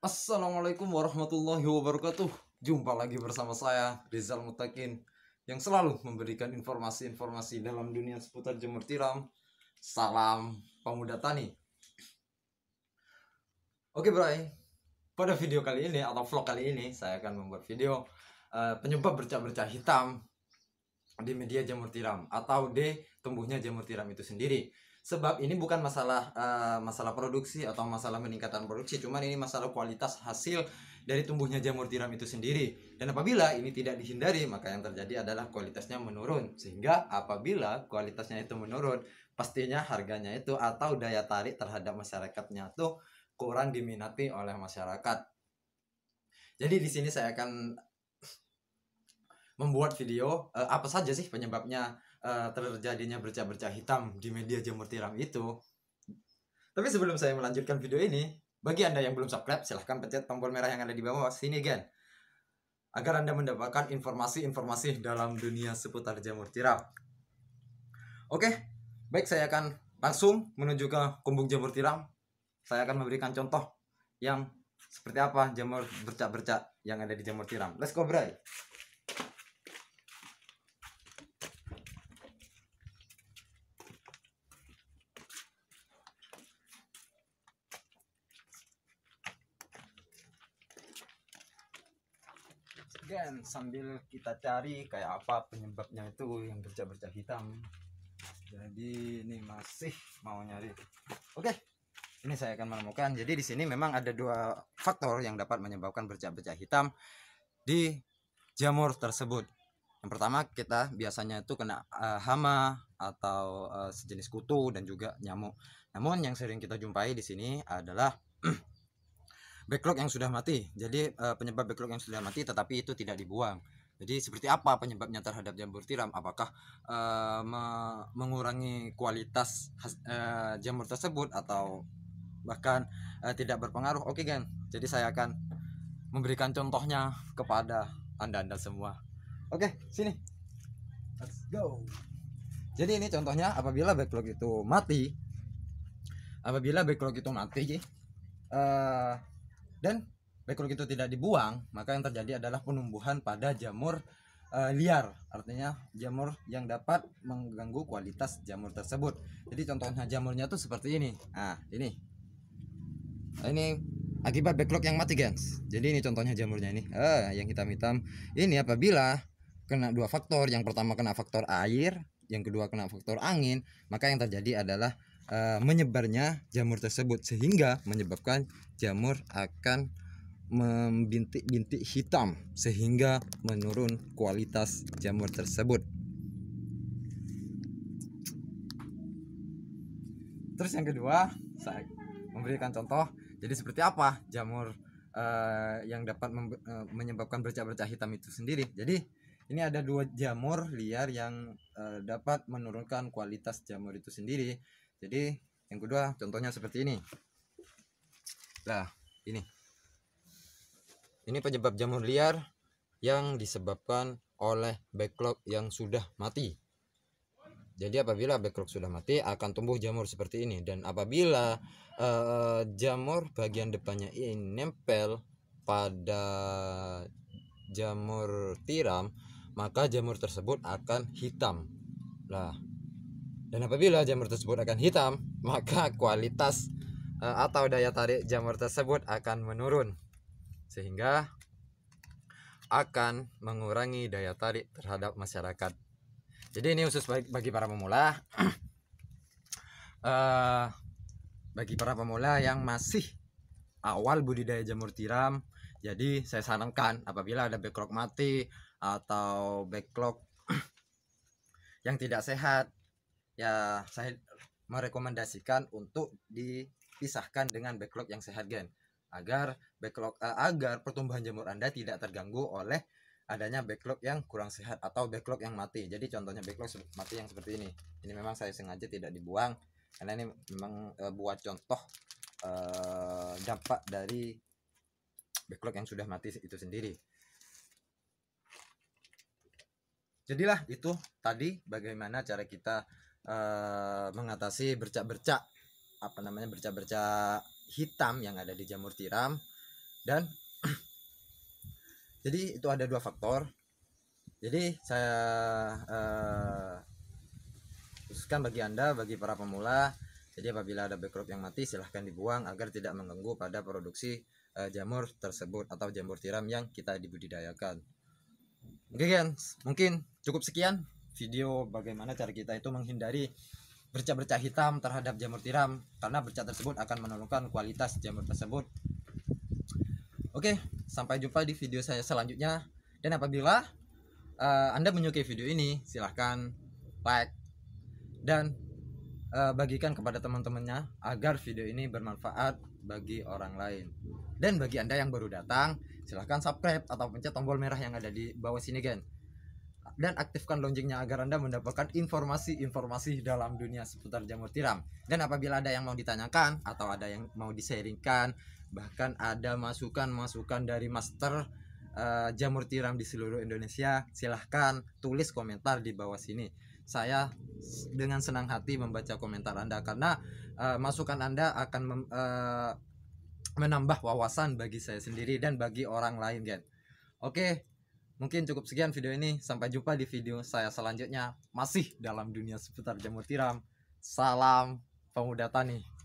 Assalamualaikum warahmatullahi wabarakatuh Jumpa lagi bersama saya Rizal Mutakin Yang selalu memberikan informasi-informasi dalam dunia seputar jemur tiram Salam pemuda tani Oke Bray Pada video kali ini atau vlog kali ini Saya akan membuat video uh, penyebab bercak-bercak hitam Di media jemur tiram Atau di tumbuhnya jemur tiram itu sendiri sebab ini bukan masalah uh, masalah produksi atau masalah meningkatkan produksi cuman ini masalah kualitas hasil dari tumbuhnya jamur tiram itu sendiri dan apabila ini tidak dihindari maka yang terjadi adalah kualitasnya menurun sehingga apabila kualitasnya itu menurun pastinya harganya itu atau daya tarik terhadap masyarakatnya itu kurang diminati oleh masyarakat jadi di sini saya akan membuat video uh, apa saja sih penyebabnya Eh, terjadinya bercah-bercah hitam di media jamur tiram itu. Tapi sebelum saya melanjutkan video ini, bagi Anda yang belum subscribe, silahkan pencet tombol merah yang ada di bawah sini, Gen. Agar Anda mendapatkan informasi-informasi dalam dunia seputar jamur tiram. Oke, baik saya akan langsung menuju ke kumbung jamur tiram. Saya akan memberikan contoh yang seperti apa jamur bercak-bercak yang ada di jamur tiram. Let's go, Bray! again sambil kita cari kayak apa penyebabnya itu yang bercak-bercak hitam jadi ini masih mau nyari oke okay. ini saya akan menemukan jadi di sini memang ada dua faktor yang dapat menyebabkan bercak-bercak hitam di jamur tersebut yang pertama kita biasanya itu kena uh, hama atau uh, sejenis kutu dan juga nyamuk namun yang sering kita jumpai di sini adalah backlog yang sudah mati. Jadi uh, penyebab backlog yang sudah mati tetapi itu tidak dibuang. Jadi seperti apa penyebabnya terhadap jamur tiram? Apakah uh, me mengurangi kualitas uh, jamur tersebut atau bahkan uh, tidak berpengaruh? Oke, okay, Jadi saya akan memberikan contohnya kepada Anda-anda semua. Oke, okay, sini. Let's go. Jadi ini contohnya apabila backlog itu mati apabila backlog itu mati uh, dan baikul itu tidak dibuang maka yang terjadi adalah penumbuhan pada jamur uh, liar artinya jamur yang dapat mengganggu kualitas jamur tersebut jadi contohnya jamurnya tuh seperti ini ah ini nah, ini akibat backlog yang mati gengs jadi ini contohnya jamurnya ini eh, yang hitam-hitam ini apabila kena dua faktor yang pertama kena faktor air yang kedua kena faktor angin maka yang terjadi adalah uh, menyebarnya jamur tersebut sehingga menyebabkan jamur akan membintik-bintik hitam sehingga menurun kualitas jamur tersebut. Terus yang kedua, saya memberikan contoh. Jadi seperti apa jamur uh, yang dapat uh, menyebabkan bercak-bercak hitam itu sendiri. Jadi ini ada dua jamur liar yang uh, dapat menurunkan kualitas jamur itu sendiri jadi yang kedua contohnya seperti ini Nah ini ini penyebab jamur liar yang disebabkan oleh backlog yang sudah mati jadi apabila backlog sudah mati akan tumbuh jamur seperti ini dan apabila uh, jamur bagian depannya ini nempel pada jamur tiram maka jamur tersebut akan hitam Nah dan apabila jamur tersebut akan hitam, maka kualitas eh, atau daya tarik jamur tersebut akan menurun sehingga akan mengurangi daya tarik terhadap masyarakat. Jadi ini khusus bagi para pemula, eh, bagi para pemula yang masih awal budidaya jamur tiram. Jadi saya sarankan apabila ada backlog mati atau backlog yang tidak sehat ya saya merekomendasikan untuk dipisahkan dengan backlog yang sehat gen agar backlog uh, agar pertumbuhan jamur Anda tidak terganggu oleh adanya backlog yang kurang sehat atau backlog yang mati. Jadi contohnya backlog mati yang seperti ini. Ini memang saya sengaja tidak dibuang karena ini memang uh, buat contoh uh, dampak dari backlog yang sudah mati itu sendiri. Jadilah itu tadi bagaimana cara kita Eh, mengatasi bercak-bercak apa namanya bercak-bercak hitam yang ada di jamur tiram dan jadi itu ada dua faktor jadi saya uh, khususkan bagi anda bagi para pemula jadi apabila ada backdrop yang mati silahkan dibuang agar tidak mengganggu pada produksi uh, jamur tersebut atau jamur tiram yang kita dibudidayakan oke okay, guys mungkin cukup sekian video bagaimana cara kita itu menghindari bercak-bercak hitam terhadap jamur tiram karena bercak tersebut akan menurunkan kualitas jamur tersebut. Oke, sampai jumpa di video saya selanjutnya dan apabila uh, Anda menyukai video ini, silahkan like dan uh, bagikan kepada teman-temannya agar video ini bermanfaat bagi orang lain. Dan bagi Anda yang baru datang, silahkan subscribe atau pencet tombol merah yang ada di bawah sini, gen dan aktifkan loncengnya agar Anda mendapatkan informasi-informasi dalam dunia seputar jamur tiram. Dan apabila ada yang mau ditanyakan atau ada yang mau diseringkan, bahkan ada masukan-masukan dari master uh, jamur tiram di seluruh Indonesia, silahkan tulis komentar di bawah sini. Saya dengan senang hati membaca komentar Anda karena uh, masukan Anda akan mem, uh, menambah wawasan bagi saya sendiri dan bagi orang lain, Gen. Oke, Mungkin cukup sekian video ini. Sampai jumpa di video saya selanjutnya. Masih dalam dunia seputar jamur tiram. Salam pemuda tani.